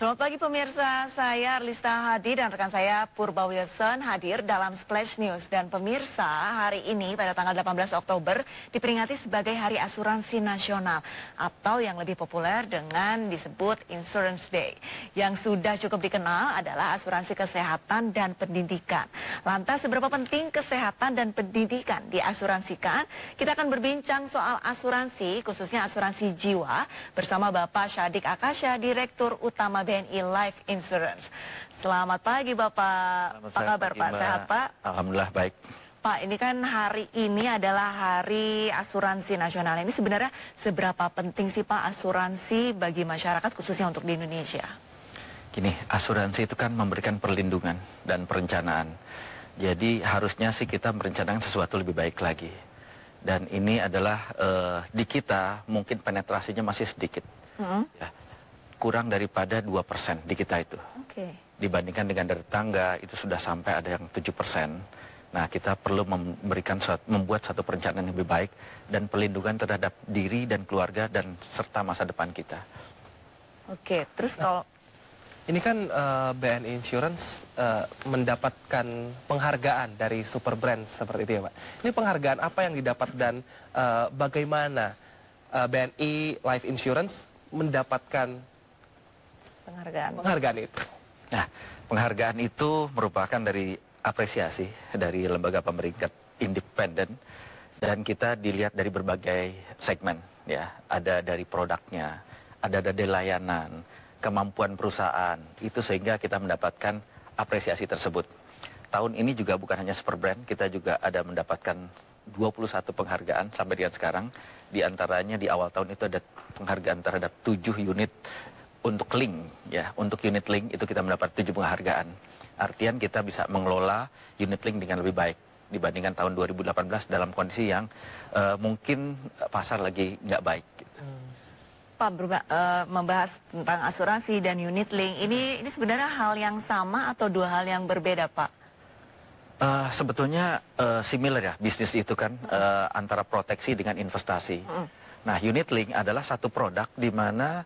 Selamat pagi pemirsa, saya Arlista Hadi dan rekan saya Purba Wilson hadir dalam Splash News. Dan pemirsa, hari ini pada tanggal 18 Oktober diperingati sebagai Hari Asuransi Nasional atau yang lebih populer dengan disebut Insurance Day. Yang sudah cukup dikenal adalah asuransi kesehatan dan pendidikan. Lantas seberapa penting kesehatan dan pendidikan diasuransikan? Kita akan berbincang soal asuransi, khususnya asuransi jiwa bersama Bapak Syadik Akasha Direktur Utama BNI Life Insurance. Selamat pagi Bapak. Selamat Apa kabar pagi, Pak? Mbak. Sehat Pak? Alhamdulillah baik. Pak, ini kan hari ini adalah hari asuransi nasional. Ini sebenarnya seberapa penting sih Pak asuransi bagi masyarakat khususnya untuk di Indonesia? Gini, asuransi itu kan memberikan perlindungan dan perencanaan. Jadi harusnya sih kita merencanakan sesuatu lebih baik lagi. Dan ini adalah uh, di kita mungkin penetrasinya masih sedikit. Mm -hmm. ya, kurang daripada 2% di kita itu. Okay. Dibandingkan dengan dari tangga itu sudah sampai ada yang 7%. Nah, kita perlu memberikan membuat satu perencanaan yang lebih baik dan pelindungan terhadap diri dan keluarga dan serta masa depan kita. Oke, terus nah, kalau ini kan uh, eh, BN Insurance uh, mendapatkan penghargaan dari super brand seperti itu ya Pak. Ini penghargaan apa yang didapat dan uh, bagaimana uh, BNI Life Insurance mendapatkan Penghargaan. Penghargaan itu. Nah, penghargaan itu merupakan dari apresiasi dari lembaga pemeringkat independen dan kita dilihat dari berbagai segmen ya. Ada dari produknya, ada dari layanan, kemampuan perusahaan. Itu sehingga kita mendapatkan apresiasi tersebut. Tahun ini juga bukan hanya super brand, kita juga ada mendapatkan 21 penghargaan sampai dengan sekarang. Di antaranya di awal tahun itu ada penghargaan terhadap 7 unit untuk link ya untuk unit link itu kita mendapat tujuh penghargaan artian kita bisa mengelola unit link dengan lebih baik dibandingkan tahun 2018 dalam kondisi yang uh, mungkin pasar lagi nggak baik. Gitu. Hmm. Pak berba, uh, membahas tentang asuransi dan unit link ini ini sebenarnya hal yang sama atau dua hal yang berbeda Pak? Uh, sebetulnya uh, similar ya bisnis itu kan uh, antara proteksi dengan investasi. Hmm. Nah unit link adalah satu produk di mana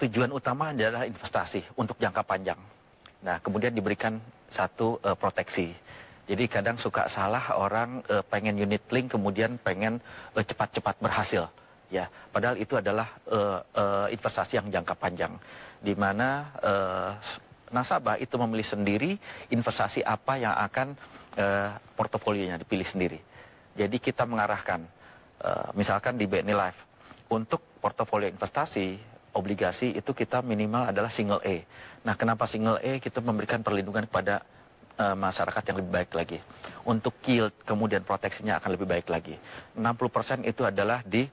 tujuan utama adalah investasi untuk jangka panjang. Nah, kemudian diberikan satu uh, proteksi. Jadi kadang suka salah orang uh, pengen unit link kemudian pengen eh, cepat-cepat uh, berhasil. Ya, padahal itu adalah uh, uh, investasi yang jangka panjang di mana uh, nasabah itu memilih sendiri investasi apa yang akan uh, portofolionya dipilih sendiri. Jadi kita mengarahkan uh, misalkan di BNI Life untuk portofolio investasi obligasi itu kita minimal adalah single A. Nah, kenapa single A kita memberikan perlindungan kepada uh, masyarakat yang lebih baik lagi. Untuk yield kemudian proteksinya akan lebih baik lagi. 60% itu adalah di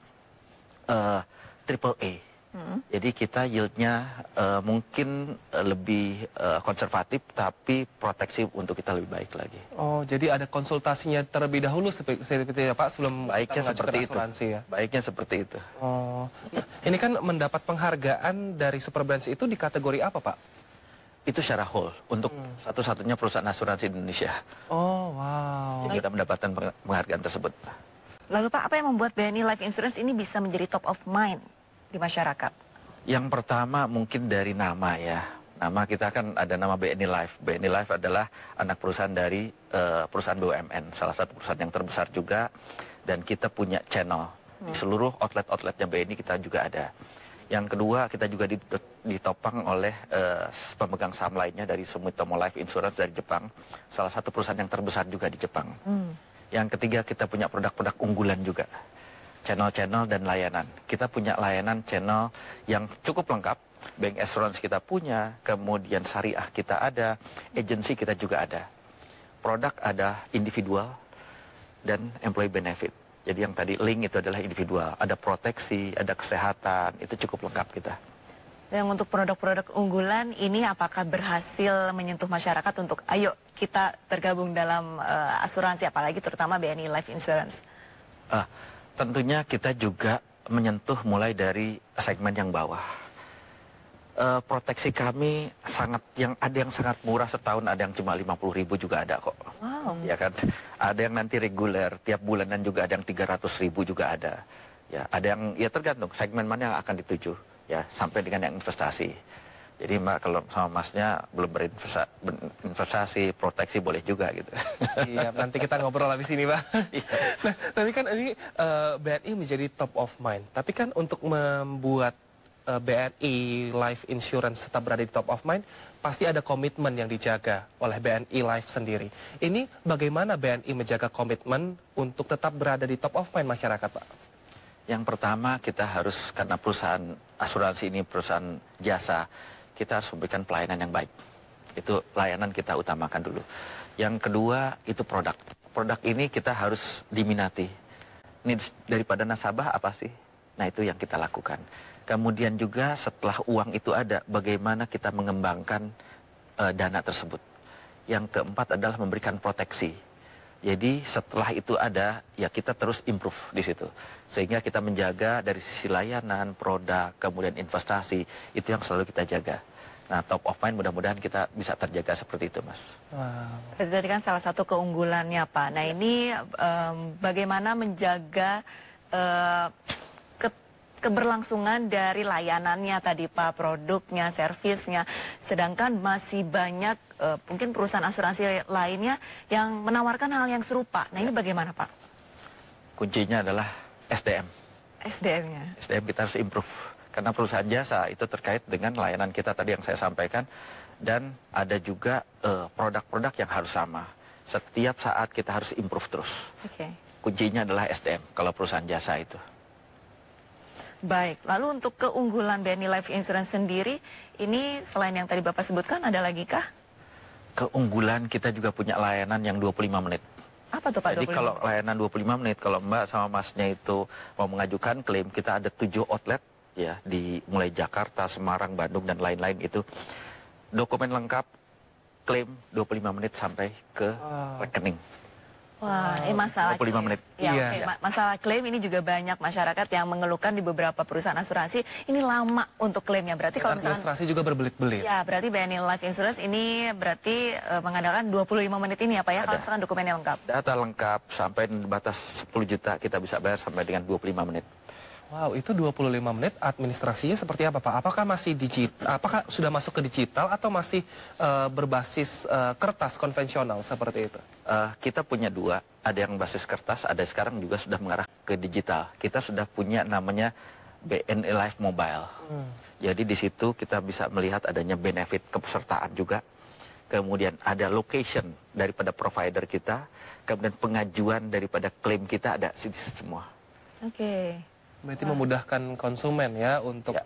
uh, triple A Hmm. Jadi kita yieldnya uh, mungkin eh, lebih uh, konservatif, tapi proteksi untuk kita lebih baik lagi. Oh, jadi ada konsultasinya terlebih dahulu seperti ya Pak sebelum baiknya seperti itu. ya. Baiknya seperti itu. Oh, ini kan mendapat penghargaan dari Superbrands itu di kategori apa Pak? itu secara whole untuk hmm. satu-satunya perusahaan asuransi Indonesia. Oh, wow. Jadi kita mendapatkan penghargaan tersebut. Lalu Pak, apa yang membuat BNI Life Insurance ini bisa menjadi top of mind di masyarakat? Yang pertama mungkin dari nama ya. Nama kita kan ada nama BNI Life. BNI Life adalah anak perusahaan dari uh, perusahaan BUMN, salah satu perusahaan yang terbesar juga. Dan kita punya channel di hmm. seluruh outlet-outletnya BNI kita juga ada. Yang kedua kita juga ditopang oleh uh, pemegang saham lainnya dari Sumitomo Life Insurance dari Jepang, salah satu perusahaan yang terbesar juga di Jepang. Hmm. Yang ketiga kita punya produk-produk unggulan juga channel-channel dan layanan. Kita punya layanan channel yang cukup lengkap. Bank assurance kita punya, kemudian syariah kita ada, agensi kita juga ada. Produk ada individual dan employee benefit. Jadi yang tadi link itu adalah individual, ada proteksi, ada kesehatan, itu cukup lengkap kita. Dan untuk produk-produk unggulan ini apakah berhasil menyentuh masyarakat untuk ayo kita tergabung dalam uh, asuransi apalagi terutama BNI Life Insurance? Uh, tentunya kita juga menyentuh mulai dari segmen yang bawah. E, proteksi kami sangat yang ada yang sangat murah setahun ada yang cuma puluh ribu juga ada kok. Wow. Ya kan, ada yang nanti reguler tiap bulanan juga ada yang ratus ribu juga ada. Ya, ada yang ya tergantung segmen mana yang akan dituju ya sampai dengan yang investasi. Jadi mbak kalau sama masnya belum berinvestasi, proteksi boleh juga gitu. Iya, nanti kita ngobrol habis ini, Pak. Iya. Nah, tapi kan ini eh, BNI menjadi top of mind. Tapi kan untuk membuat eh, BNI Life Insurance tetap berada di top of mind, pasti ada komitmen yang dijaga oleh BNI Life sendiri. Ini bagaimana BNI menjaga komitmen untuk tetap berada di top of mind masyarakat, Pak? Yang pertama kita harus karena perusahaan asuransi ini perusahaan jasa kita harus memberikan pelayanan yang baik. Itu layanan kita utamakan dulu. Yang kedua itu produk. Produk ini kita harus diminati. Ini daripada nasabah apa sih? Nah itu yang kita lakukan. Kemudian juga setelah uang itu ada, bagaimana kita mengembangkan uh, dana tersebut. Yang keempat adalah memberikan proteksi jadi setelah itu ada, ya kita terus improve di situ. Sehingga kita menjaga dari sisi layanan, produk, kemudian investasi, itu yang selalu kita jaga. Nah, top of mind mudah-mudahan kita bisa terjaga seperti itu, Mas. Wow. tadi kan salah satu keunggulannya, Pak. Nah, iya. ini um, bagaimana menjaga uh, keberlangsungan dari layanannya tadi Pak, produknya, servisnya. Sedangkan masih banyak e, mungkin perusahaan asuransi lainnya yang menawarkan hal yang serupa. Nah ini ya. bagaimana Pak? Kuncinya adalah SDM. SDM-nya? SDM kita harus improve. Karena perusahaan jasa itu terkait dengan layanan kita tadi yang saya sampaikan. Dan ada juga eh, produk-produk uh, yang harus sama. Setiap saat kita harus improve terus. Okay. Kuncinya adalah SDM kalau perusahaan jasa itu. Baik, lalu untuk keunggulan BNI Life Insurance sendiri, ini selain yang tadi Bapak sebutkan, ada lagi kah? Keunggulan kita juga punya layanan yang 25 menit. Apa tuh Pak? Jadi 25? kalau layanan 25 menit, kalau Mbak sama Masnya itu mau mengajukan klaim, kita ada 7 outlet ya di mulai Jakarta, Semarang, Bandung dan lain-lain itu. Dokumen lengkap klaim 25 menit sampai ke ah. rekening. Wah, eh masalah 25 menit. Ya, iya. okay. masalah klaim ini juga banyak masyarakat yang mengeluhkan di beberapa perusahaan asuransi ini lama untuk klaimnya. Berarti kalau misalnya asuransi juga berbelit-belit. Ya, berarti BNI Life Insurance ini berarti uh, mengandalkan 25 menit ini ya, ya, Ada. kalau misalkan dokumennya lengkap. Data lengkap sampai batas 10 juta kita bisa bayar sampai dengan 25 menit. Wow, itu 25 menit administrasinya seperti apa, Pak? Apakah masih digital? Apakah sudah masuk ke digital atau masih uh, berbasis uh, kertas konvensional seperti itu? uh, kita punya dua, ada yang basis kertas, ada sekarang juga sudah mengarah ke digital. Kita sudah punya namanya BNI e Life Mobile. Hmm. Jadi di situ kita bisa melihat adanya benefit kepesertaan juga. Kemudian ada location daripada provider kita, kemudian pengajuan daripada klaim kita ada di situ semua. Oke. Okay. Berarti memudahkan konsumen ya untuk ya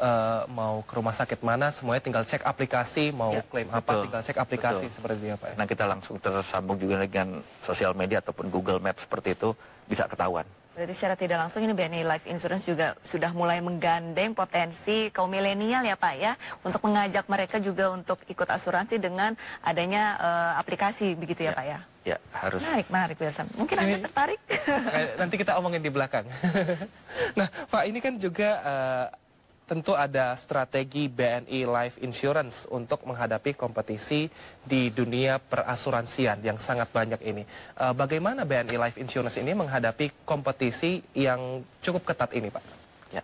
uh, mau ke rumah sakit mana semuanya tinggal cek aplikasi mau ya, klaim betul, apa tinggal cek aplikasi betul. seperti itu ya Pak. Ya. Nah kita langsung tersambung juga dengan sosial media ataupun Google Maps seperti itu bisa ketahuan. Berarti secara tidak langsung ini BNI Life Insurance juga sudah mulai menggandeng potensi kaum milenial ya Pak ya untuk mengajak mereka juga untuk ikut asuransi dengan adanya uh, aplikasi begitu ya, ya Pak ya. Ya harus. Menarik, menarik Wilson. Mungkin ini, Anda tertarik? Nanti kita omongin di belakang. nah Pak ini kan juga uh, tentu ada strategi BNI Life Insurance untuk menghadapi kompetisi di dunia perasuransian yang sangat banyak ini. Uh, bagaimana BNI Life Insurance ini menghadapi kompetisi yang cukup ketat ini, Pak? Ya,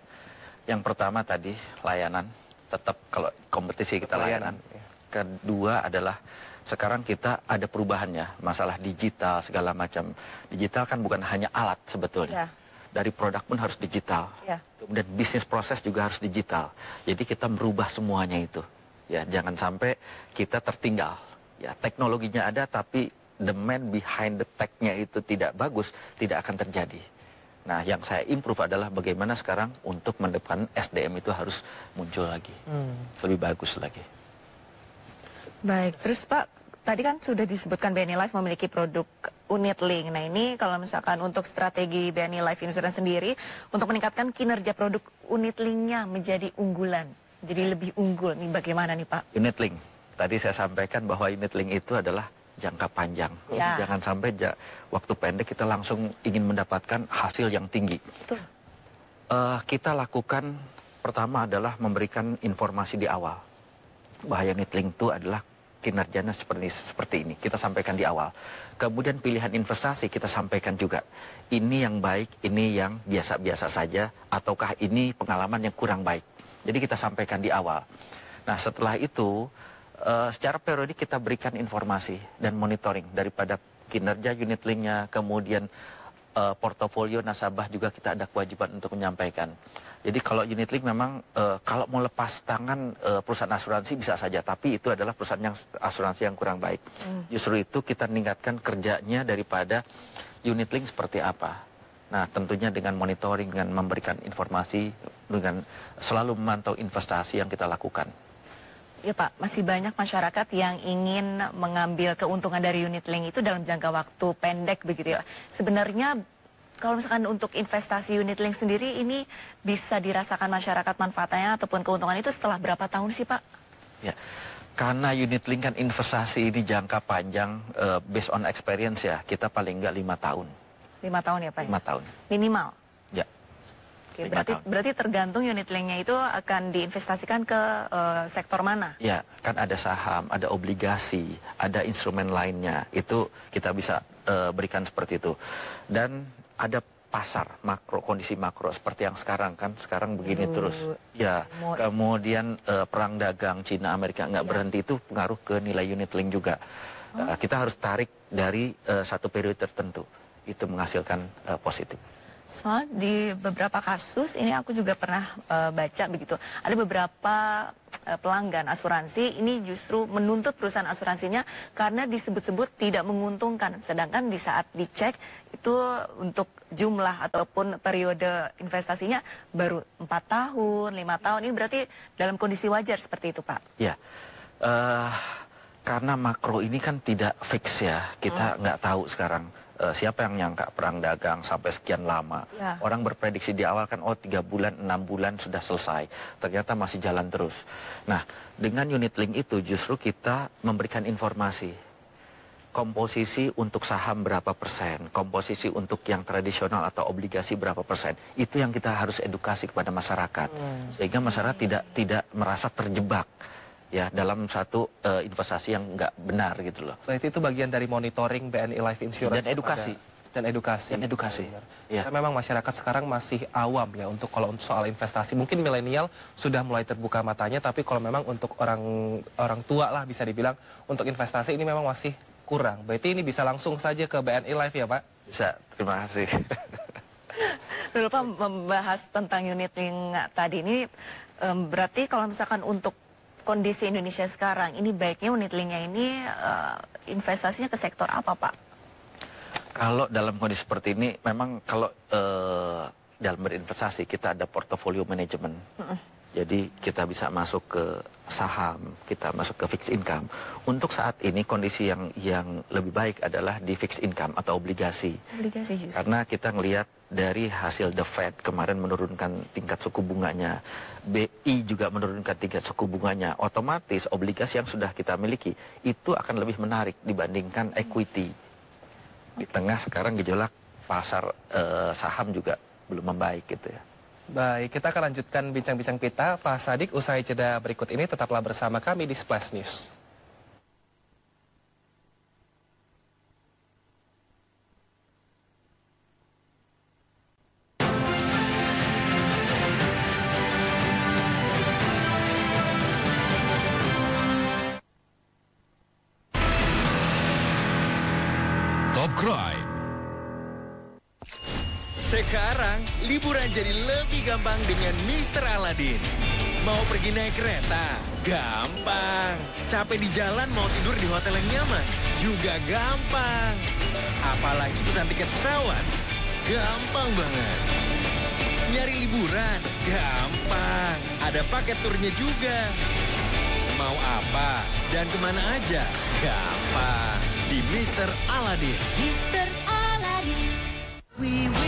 yang pertama tadi layanan tetap kalau kompetisi kita layanan. layanan. Ya. Kedua adalah sekarang kita ada perubahannya, masalah digital segala macam. Digital kan bukan hanya alat sebetulnya. Ya dari produk pun harus digital. Ya. Kemudian bisnis proses juga harus digital. Jadi kita merubah semuanya itu. Ya, jangan sampai kita tertinggal. Ya, teknologinya ada tapi the man behind the tech-nya itu tidak bagus, tidak akan terjadi. Nah, yang saya improve adalah bagaimana sekarang untuk mendepan SDM itu harus muncul lagi. Hmm. Lebih bagus lagi. Baik, terus Pak, tadi kan sudah disebutkan BNI Life memiliki produk unit link. Nah ini kalau misalkan untuk strategi BNI Life Insurance sendiri untuk meningkatkan kinerja produk unit linknya menjadi unggulan, jadi lebih unggul nih bagaimana nih Pak? Unit link. Tadi saya sampaikan bahwa unit link itu adalah jangka panjang. Ya. Jangan sampai ja waktu pendek kita langsung ingin mendapatkan hasil yang tinggi. Uh, kita lakukan pertama adalah memberikan informasi di awal. Bahaya unit link itu adalah kinerjanya seperti seperti ini kita sampaikan di awal kemudian pilihan investasi kita sampaikan juga ini yang baik ini yang biasa-biasa saja ataukah ini pengalaman yang kurang baik jadi kita sampaikan di awal nah setelah itu uh, secara periodik kita berikan informasi dan monitoring daripada kinerja unit linknya kemudian uh, portofolio nasabah juga kita ada kewajiban untuk menyampaikan. Jadi kalau unit link memang uh, kalau mau lepas tangan uh, perusahaan asuransi bisa saja, tapi itu adalah perusahaan yang asuransi yang kurang baik. Hmm. Justru itu kita meningkatkan kerjanya daripada unit link seperti apa. Nah, tentunya dengan monitoring, dengan memberikan informasi, dengan selalu memantau investasi yang kita lakukan. Ya Pak, masih banyak masyarakat yang ingin mengambil keuntungan dari unit link itu dalam jangka waktu pendek begitu ya. Sebenarnya kalau misalkan untuk investasi unit link sendiri ini bisa dirasakan masyarakat manfaatnya ataupun keuntungan itu setelah berapa tahun sih Pak? Ya, karena unit link kan investasi ini jangka panjang uh, based on experience ya, kita paling nggak lima tahun. Lima tahun ya Pak? Ya? Lima tahun. Minimal? Oke, berarti berarti tergantung unit linknya itu akan diinvestasikan ke uh, sektor mana? Ya, kan ada saham, ada obligasi, ada instrumen lainnya. Itu kita bisa uh, berikan seperti itu. Dan ada pasar makro kondisi makro seperti yang sekarang kan sekarang begini Aduh, terus ya mau... kemudian uh, perang dagang Cina Amerika nggak ya. berhenti itu pengaruh ke nilai unit link juga oh. uh, kita harus tarik dari uh, satu periode tertentu itu menghasilkan uh, positif Soal di beberapa kasus ini aku juga pernah e, baca begitu. Ada beberapa e, pelanggan asuransi ini justru menuntut perusahaan asuransinya karena disebut-sebut tidak menguntungkan. Sedangkan di saat dicek itu untuk jumlah ataupun periode investasinya baru 4 tahun, 5 tahun. Ini berarti dalam kondisi wajar seperti itu Pak? Ya. Uh, karena makro ini kan tidak fix ya. Kita oh. nggak hmm. tahu sekarang uh, siapa yang nyangka perang dagang sampai sekian lama. Ya. Orang berprediksi di awal kan oh tiga bulan, enam bulan sudah selesai. Ternyata masih jalan terus. Nah, dengan unit link itu justru kita memberikan informasi komposisi untuk saham berapa persen, komposisi untuk yang tradisional atau obligasi berapa persen. Itu yang kita harus edukasi kepada masyarakat. Hmm. Sehingga masyarakat tidak tidak merasa terjebak ya dalam satu uh, investasi yang nggak benar gitu loh. Berarti itu bagian dari monitoring BNI Life Insurance dan edukasi. dan edukasi. Dan edukasi. Ya. Karena memang masyarakat sekarang masih awam ya untuk kalau untuk soal investasi. Mungkin milenial sudah mulai terbuka matanya, tapi kalau memang untuk orang orang tua lah bisa dibilang untuk investasi ini memang masih kurang. Berarti ini bisa langsung saja ke BNI Life ya Pak? Bisa, terima kasih. Lupa membahas tentang unit link tadi ini, berarti kalau misalkan untuk kondisi Indonesia sekarang, ini baiknya unit linknya ini uh, investasinya ke sektor apa, Pak? Kalau dalam kondisi seperti ini, memang kalau uh, dalam berinvestasi kita ada portfolio manajemen. Mm -mm jadi kita bisa masuk ke saham, kita masuk ke fixed income. Untuk saat ini kondisi yang yang lebih baik adalah di fixed income atau obligasi. Obligasi justru. Karena kita melihat dari hasil The Fed kemarin menurunkan tingkat suku bunganya, BI juga menurunkan tingkat suku bunganya. Otomatis obligasi yang sudah kita miliki itu akan lebih menarik dibandingkan equity. Di tengah sekarang gejolak pasar eh, saham juga belum membaik gitu ya. Baik, kita akan lanjutkan bincang-bincang kita. Pak Sadik, usai jeda berikut ini tetaplah bersama kami di Splash News. Top Crime. Sekarang liburan jadi lebih gampang dengan Mister Aladin. Mau pergi naik kereta? Gampang. Capek di jalan mau tidur di hotel yang nyaman? Juga gampang. Apalagi pesan tiket pesawat? Gampang banget. Nyari liburan? Gampang. Ada paket turnya juga. Mau apa dan kemana aja? Gampang. Di Mister Aladin. Mr. Aladin. We will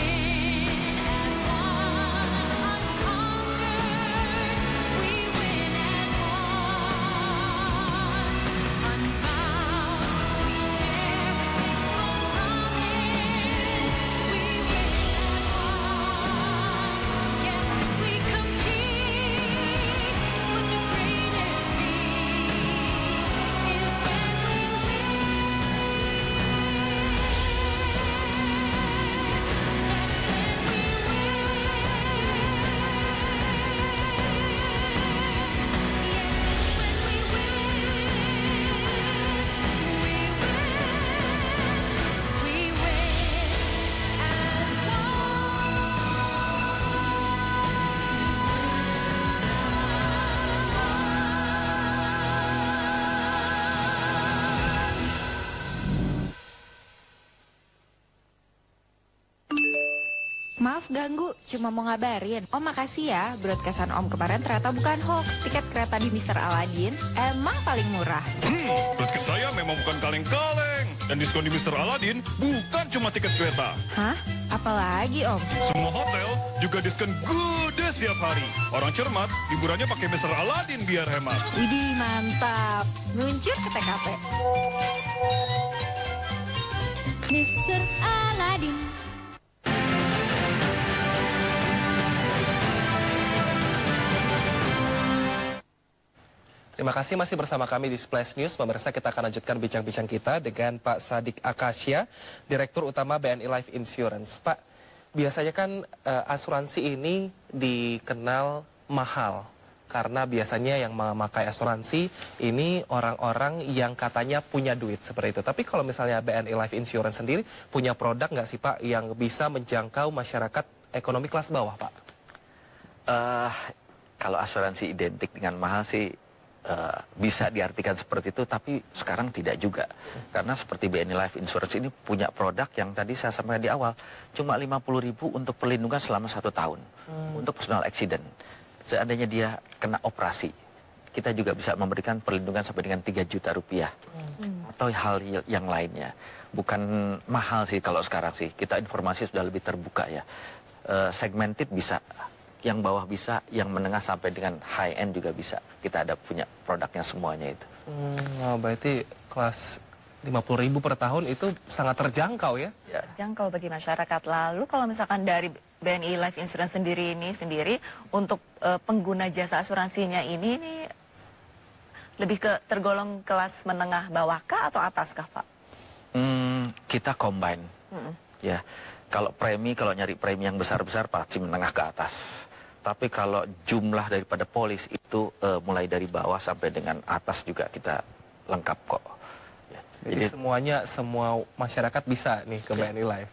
Maaf ganggu, cuma mau ngabarin. Oh makasih ya, broadcastan Om kemarin ternyata bukan hoax. Tiket kereta di Mister Aladin emang paling murah. Hmm, broadcast saya memang bukan kaleng-kaleng. Dan diskon di Mister Aladin bukan cuma tiket kereta. Hah? Apalagi Om? Semua hotel juga diskon gede setiap hari. Orang cermat, hiburannya pakai Mister Aladin biar hemat. Widih, mantap. Muncul ke TKP. Mister Aladin. Terima kasih masih bersama kami di Splash News. Pemirsa kita akan lanjutkan bincang-bincang kita dengan Pak Sadik Akasia, Direktur Utama BNI Life Insurance. Pak, biasanya kan uh, asuransi ini dikenal mahal karena biasanya yang memakai asuransi ini orang-orang yang katanya punya duit seperti itu. Tapi kalau misalnya BNI Life Insurance sendiri punya produk nggak sih Pak yang bisa menjangkau masyarakat ekonomi kelas bawah Pak? Uh, kalau asuransi identik dengan mahal sih Eh, bisa diartikan seperti itu, tapi sekarang tidak juga. Karena seperti BNI Life Insurance ini punya produk yang tadi saya sampaikan di awal, cuma 50 ribu untuk perlindungan selama satu tahun, hmm. untuk personal accident. Seandainya dia kena operasi, kita juga bisa memberikan perlindungan sampai dengan 3 juta rupiah. Hmm. hmm. Atau hal yang lainnya. Bukan mahal sih kalau sekarang sih, kita informasi sudah lebih terbuka ya. Uh, segmented bisa yang bawah bisa, yang menengah sampai dengan high end juga bisa. Kita ada punya produknya semuanya itu. Hmm, wow, oh, berarti kelas 50 ribu per tahun itu sangat terjangkau ya? ya. Terjangkau bagi masyarakat. Lalu kalau misalkan dari BNI Life Insurance sendiri ini sendiri untuk e, pengguna jasa asuransinya ini ini lebih ke tergolong kelas menengah bawah kah atau atas kah Pak? Hmm, kita combine. Hmm. Ya. Kalau premi kalau nyari premi yang besar-besar pasti menengah ke atas. Tapi kalau jumlah daripada polis itu uh, mulai dari bawah sampai dengan atas juga kita lengkap kok. Ya, jadi, Jadi semuanya semua masyarakat bisa nih ke ya. BNI Live.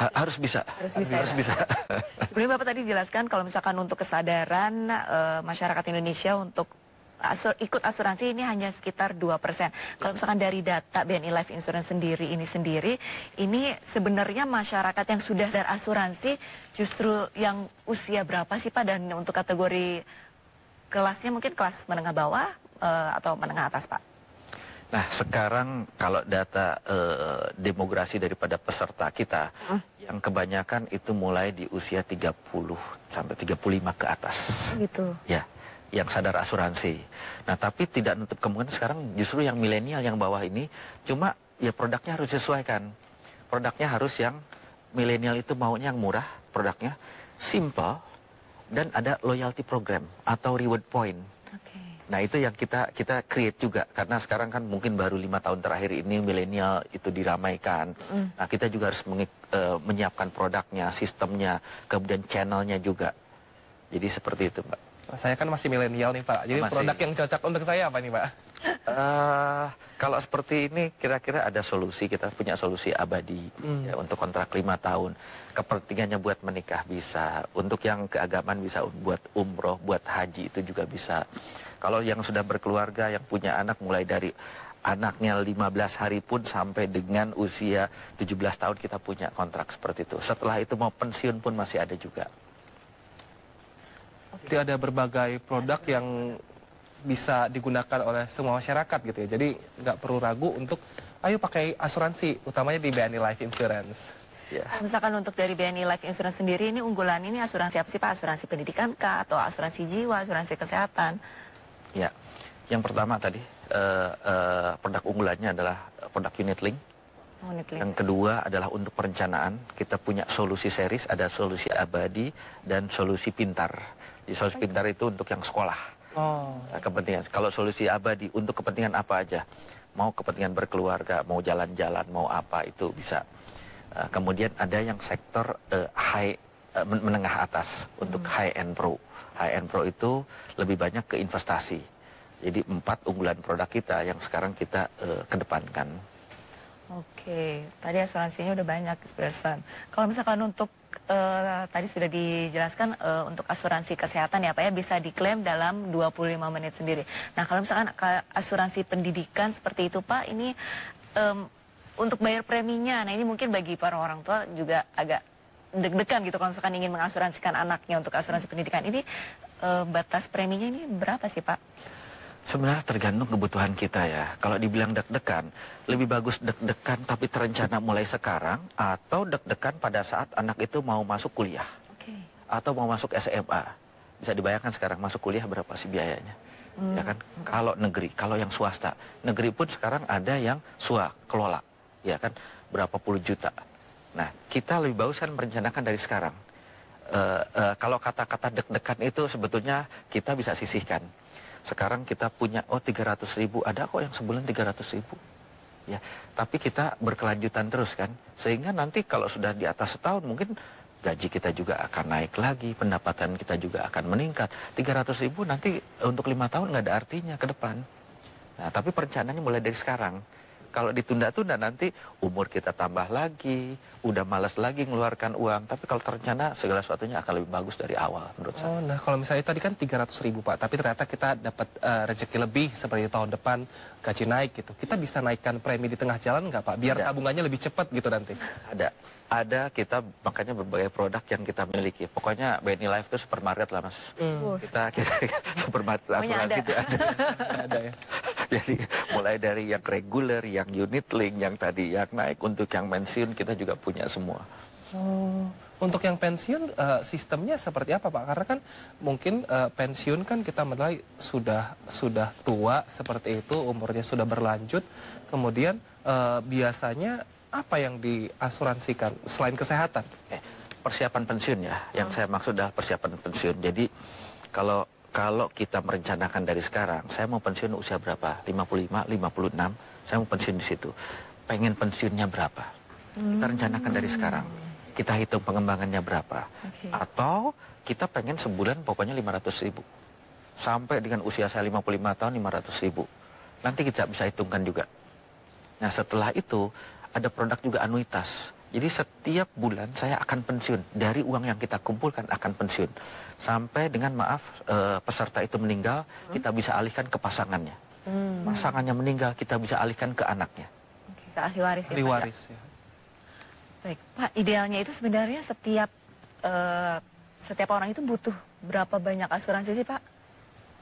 harus bisa. Harus bisa. Harus ya. bisa. Harus bisa. Sebenarnya Bapak tadi jelaskan kalau misalkan untuk kesadaran uh, masyarakat Indonesia untuk asur, ikut asuransi ini hanya sekitar 2%. Kalau misalkan dari data BNI Life Insurance sendiri ini sendiri, ini sebenarnya masyarakat yang sudah terasuransi justru yang usia berapa sih Pak dan untuk kategori kelasnya mungkin kelas menengah bawah uh, atau menengah atas Pak? Nah sekarang kalau data uh, demografi daripada peserta kita hmm. yang kebanyakan itu mulai di usia 30 sampai 35 ke atas. Oh, gitu. Ya yang sadar asuransi. Nah, tapi tidak nutup kemungkinan sekarang justru yang milenial yang bawah ini cuma ya produknya harus disesuaikan. Produknya harus yang milenial itu maunya yang murah, produknya simple dan ada loyalty program atau reward point. Okay. Nah itu yang kita kita create juga karena sekarang kan mungkin baru lima tahun terakhir ini milenial itu diramaikan. Mm. Nah kita juga harus uh, menyiapkan produknya, sistemnya, kemudian channelnya juga. Jadi seperti itu mbak. Saya kan masih milenial nih Pak, jadi masih. produk yang cocok untuk saya apa nih Pak? Uh, kalau seperti ini kira-kira ada solusi, kita punya solusi abadi hmm. ya, untuk kontrak lima tahun. Kepentingannya buat menikah bisa, untuk yang keagamaan bisa buat umroh, buat haji itu juga bisa. Kalau yang sudah berkeluarga, yang punya anak mulai dari anaknya 15 hari pun sampai dengan usia 17 tahun kita punya kontrak seperti itu. Setelah itu mau pensiun pun masih ada juga. Jadi ada berbagai produk yang bisa digunakan oleh semua masyarakat gitu ya. Jadi nggak perlu ragu untuk ayo pakai asuransi, utamanya di BNI Life Insurance. Yeah. Misalkan untuk dari BNI Life Insurance sendiri ini unggulan ini asuransi apa sih Pak? Asuransi pendidikan kah atau asuransi jiwa, asuransi kesehatan? Ya, yang pertama tadi uh, uh, produk unggulannya adalah produk oh, Unit link. Yang kedua adalah untuk perencanaan kita punya solusi series, ada solusi abadi dan solusi pintar pintar itu untuk yang sekolah. Oh. Nah, kepentingan. Kalau solusi abadi untuk kepentingan apa aja. Mau kepentingan berkeluarga, mau jalan-jalan, mau apa itu bisa. Uh, kemudian ada yang sektor uh, high uh, menengah atas untuk hmm. high end pro. High end pro itu lebih banyak ke investasi. Jadi empat unggulan produk kita yang sekarang kita uh, kedepankan. Oke, tadi asuransinya udah banyak, Bersan. Kalau misalkan untuk uh, tadi sudah dijelaskan uh, untuk asuransi kesehatan ya Pak ya bisa diklaim dalam 25 menit sendiri. Nah kalau misalkan eh, asuransi pendidikan seperti itu Pak ini um, untuk bayar preminya, nah ini mungkin bagi para orang tua juga agak deg-degan gitu kalau misalkan ingin mengasuransikan anaknya untuk asuransi pendidikan ini uh, batas preminya ini berapa sih Pak? Sebenarnya tergantung kebutuhan kita ya. Kalau dibilang deg-degan, lebih bagus deg-degan tapi terencana mulai sekarang atau deg-degan pada saat anak itu mau masuk kuliah. Okay. Atau mau masuk SMA. Bisa dibayangkan sekarang masuk kuliah berapa sih biayanya? Hmm. Ya kan? Okay. Kalau negeri, kalau yang swasta, negeri pun sekarang ada yang swa kelola. Ya kan? Berapa puluh juta. Nah, kita lebih bagus kan merencanakan dari sekarang. Uh, uh, kalau kata-kata deg-degan itu sebetulnya kita bisa sisihkan sekarang kita punya, oh 300 ribu, ada kok yang sebulan 300 ribu. Ya, tapi kita berkelanjutan terus kan. Sehingga nanti kalau sudah di atas setahun mungkin gaji kita juga akan naik lagi, pendapatan kita juga akan meningkat. 300 ribu nanti untuk lima tahun nggak ada artinya ke depan. Nah, tapi perencanaannya mulai dari sekarang. Kalau ditunda-tunda nanti umur kita tambah lagi, udah malas lagi ngeluarkan uang. Tapi kalau terencana segala sesuatunya akan lebih bagus dari awal menurut saya. Oh, nah kalau misalnya tadi kan 300 ribu Pak, tapi ternyata kita dapat uh, rezeki lebih seperti tahun depan gaji naik gitu. Kita bisa naikkan premi di tengah jalan nggak Pak? Biar ada. tabungannya lebih cepat gitu nanti. Ada. Ada kita makanya berbagai produk yang kita miliki. Pokoknya BNI Life itu supermarket lah Mas. Hmm. Kita, kita, kita supermarket asuransi itu ada. ada ya. Jadi mulai dari yang reguler, yang unit link, yang tadi yang naik untuk yang pensiun kita juga punya semua. Hmm. Untuk yang pensiun uh, sistemnya seperti apa Pak? Karena kan mungkin uh, pensiun kan kita menilai sudah sudah tua seperti itu, umurnya sudah berlanjut. Kemudian uh, biasanya apa yang diasuransikan selain kesehatan? Eh, persiapan pensiun ya. Yang hmm. saya maksud adalah persiapan pensiun. Jadi kalau kalau kita merencanakan dari sekarang, saya mau pensiun usia berapa? 55, 56, saya mau pensiun di situ. Pengen pensiunnya berapa? Kita rencanakan dari sekarang. Hmm. Kita hitung pengembangannya berapa. Okay. Atau kita pengen sebulan pokoknya 500 ribu. Sampai dengan usia saya 55 tahun 500 ribu. Nanti kita bisa hitungkan juga. Nah setelah itu ada produk juga anuitas jadi setiap bulan saya akan pensiun dari uang yang kita kumpulkan akan pensiun sampai dengan maaf e, peserta itu meninggal hmm. kita bisa alihkan ke pasangannya. Hmm. Pasangannya meninggal kita bisa alihkan ke anaknya. Oke, ke ahli waris. Ya, ya? Ahli ya, waris. Ya. Baik Pak, idealnya itu sebenarnya setiap e, setiap orang itu butuh berapa banyak asuransi sih Pak?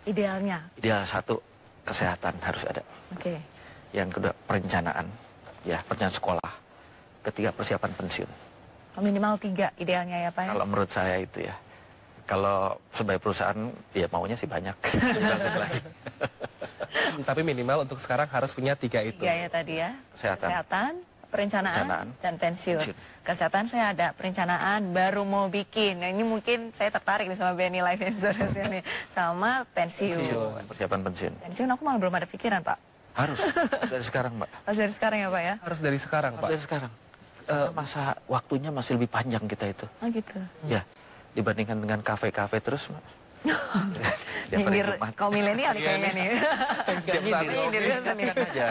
Idealnya? Ideal satu kesehatan harus ada. Oke. Okay. Yang kedua perencanaan, ya perencanaan sekolah ketika persiapan pensiun. Oh, minimal tiga idealnya ya Pak ya? Kalau menurut saya itu ya. Kalau sebagai perusahaan ya maunya sih banyak. Tapi minimal untuk sekarang harus punya tiga itu. Tiga ya tadi ya. Kesehatan. Kesehatan perencanaan, perencanaan dan pensiun. pensiun. Kesehatan saya ada perencanaan baru mau bikin. Nah, ini mungkin saya tertarik nih sama Benny Life Insurance ini sama pensiun. pensiun. Persiapan pensiun. Pensiun aku malah belum ada pikiran, Pak. Harus dari sekarang, pak Harus dari sekarang ya, Pak ya? Harus dari sekarang, Harus Pak. Dari sekarang uh, masa waktunya masih lebih panjang kita itu. Oh gitu. Ya, dibandingkan dengan kafe-kafe terus. Nyindir kaum milenial nih kayaknya nih. Setiap saat nyindir kan aja.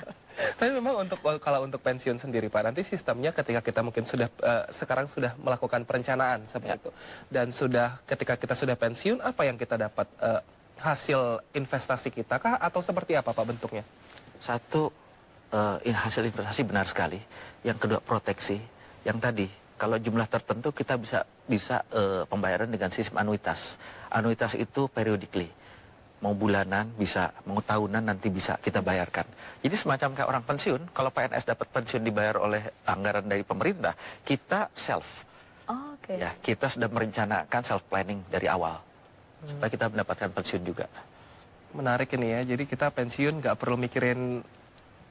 Tapi memang untuk oh, kalau untuk pensiun sendiri Pak, nanti sistemnya ketika kita mungkin sudah uh, sekarang sudah melakukan perencanaan seperti ya. itu dan sudah ketika kita sudah pensiun apa yang kita dapat uh, hasil investasi kita kah atau seperti apa Pak bentuknya? Satu uh, hasil investasi benar sekali yang kedua proteksi, yang tadi kalau jumlah tertentu kita bisa bisa uh, pembayaran dengan sistem anuitas. Anuitas itu periodically mau bulanan bisa, mau tahunan nanti bisa kita bayarkan. Jadi semacam kayak orang pensiun, kalau PNS dapat pensiun dibayar oleh anggaran dari pemerintah, kita self. Oh, Okay. Ya, kita sudah merencanakan self planning dari awal hmm. supaya kita mendapatkan pensiun juga. Menarik ini ya, jadi kita pensiun nggak perlu mikirin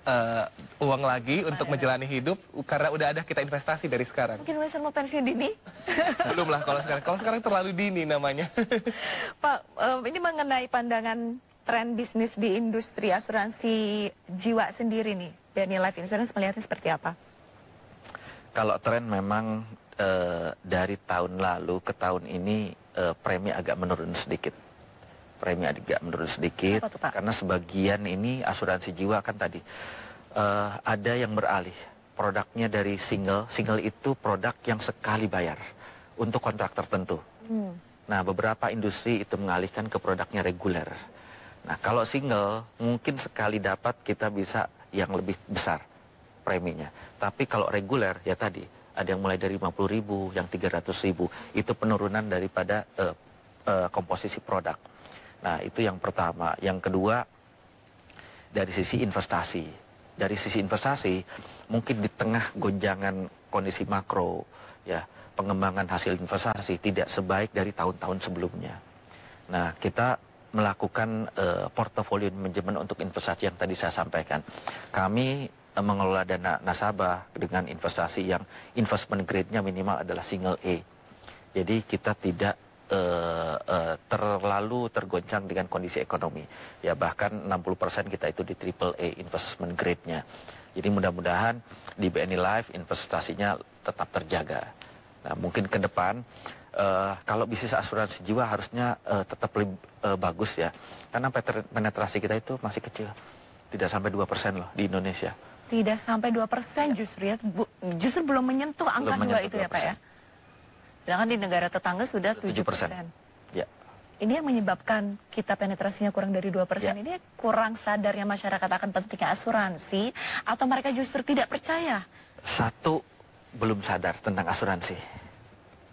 uh, uang lagi untuk menjalani hidup karena udah ada kita investasi dari sekarang. Mungkin masih mau pensiun dini? Belum lah kalau sekarang. Kalau sekarang terlalu dini namanya. Pak, uh, ini mengenai pandangan tren bisnis di industri asuransi jiwa sendiri nih. BNI Life Insurance melihatnya seperti apa? Kalau tren memang uh, dari tahun lalu ke tahun ini uh, premi agak menurun sedikit premi agak menurun sedikit itu, karena sebagian ini asuransi jiwa kan tadi uh, ada yang beralih produknya dari single single itu produk yang sekali bayar untuk kontrak tertentu. Hmm. Nah beberapa industri itu mengalihkan ke produknya reguler. Nah kalau single mungkin sekali dapat kita bisa yang lebih besar preminya. Tapi kalau reguler ya tadi ada yang mulai dari 50.000, yang 300.000 itu penurunan daripada uh, uh, komposisi produk. Nah, itu yang pertama. Yang kedua, dari sisi investasi. Dari sisi investasi, mungkin di tengah gonjangan kondisi makro, ya, pengembangan hasil investasi tidak sebaik dari tahun-tahun sebelumnya. Nah, kita melakukan uh, portofolio manajemen untuk investasi yang tadi saya sampaikan. Kami uh, mengelola dana nasabah dengan investasi yang investment grade-nya minimal adalah single A. Jadi kita tidak uh, uh, terlalu tergoncang dengan kondisi ekonomi. Ya bahkan 60% kita itu di triple A investment grade-nya. Jadi mudah-mudahan di BNI Life investasinya tetap terjaga. Nah, mungkin ke depan uh, kalau bisnis asuransi jiwa harusnya uh, tetap lebih uh, bagus ya. Karena penetrasi kita itu masih kecil. Tidak sampai 2% loh di Indonesia. Tidak sampai 2% ya. justru ya. Bu, justru belum menyentuh angka belum 2 menyentuh itu ya Pak ya. Sedangkan di negara tetangga sudah 7 persen. Ya. Ini yang menyebabkan kita penetrasinya kurang dari 2 persen. Ya. Ini kurang sadarnya masyarakat akan pentingnya asuransi atau mereka justru tidak percaya? Satu, belum sadar tentang asuransi.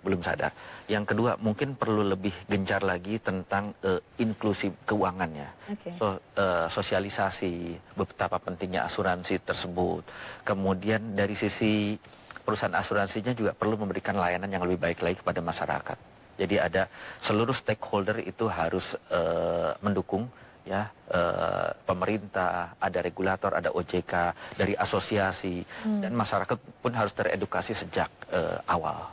Belum sadar. Yang kedua, mungkin perlu lebih gencar lagi tentang uh, inklusi keuangannya. Okay. So, uh, sosialisasi, betapa pentingnya asuransi tersebut. Kemudian dari sisi perusahaan asuransinya juga perlu memberikan layanan yang lebih baik lagi kepada masyarakat. Jadi ada seluruh stakeholder itu harus uh, mendukung ya uh, pemerintah, ada regulator, ada OJK, dari asosiasi hmm. dan masyarakat pun harus teredukasi sejak uh, awal.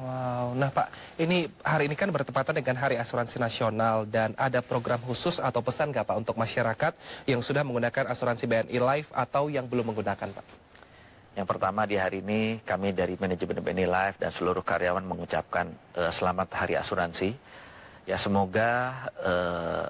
Wow, nah Pak, ini hari ini kan bertepatan dengan Hari Asuransi Nasional dan ada program khusus atau pesan nggak Pak untuk masyarakat yang sudah menggunakan asuransi BNI Life atau yang belum menggunakan Pak? Yang pertama di hari ini kami dari manajemen BNI Life dan seluruh karyawan mengucapkan uh, selamat hari asuransi. Ya semoga uh,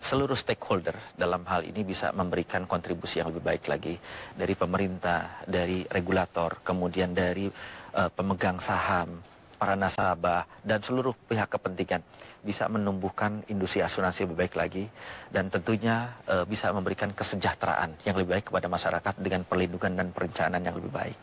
seluruh stakeholder dalam hal ini bisa memberikan kontribusi yang lebih baik lagi dari pemerintah, dari regulator, kemudian dari uh, pemegang saham, para nasabah, dan seluruh pihak kepentingan bisa menumbuhkan industri asuransi lebih baik lagi dan tentunya e, bisa memberikan kesejahteraan yang lebih baik kepada masyarakat dengan perlindungan dan perencanaan yang lebih baik.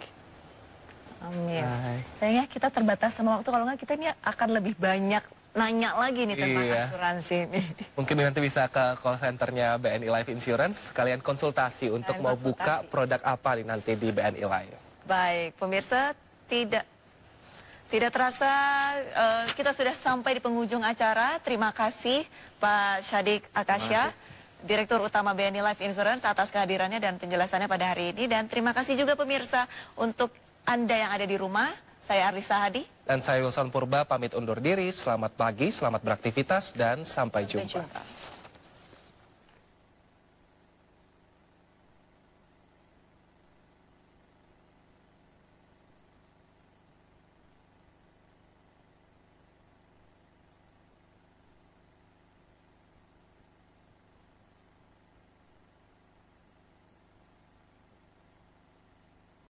Amin. Yes. Sayangnya kita terbatas sama waktu kalau nggak kita ini akan lebih banyak nanya lagi nih tentang iya. asuransi ini. Mungkin nanti bisa ke call centernya BNI Life Insurance, kalian konsultasi untuk Dan mau konsultasi. buka produk apa nih nanti di BNI Life. Baik, pemirsa tidak tidak terasa uh, kita sudah sampai di penghujung acara. Terima kasih Pak Syadik Akasya, Direktur Utama BNI Life Insurance atas kehadirannya dan penjelasannya pada hari ini. Dan terima kasih juga pemirsa untuk Anda yang ada di rumah. Saya Arlisa Hadi. Dan saya Wilson Purba pamit undur diri. Selamat pagi, selamat beraktivitas, dan sampai, sampai jumpa. jumpa.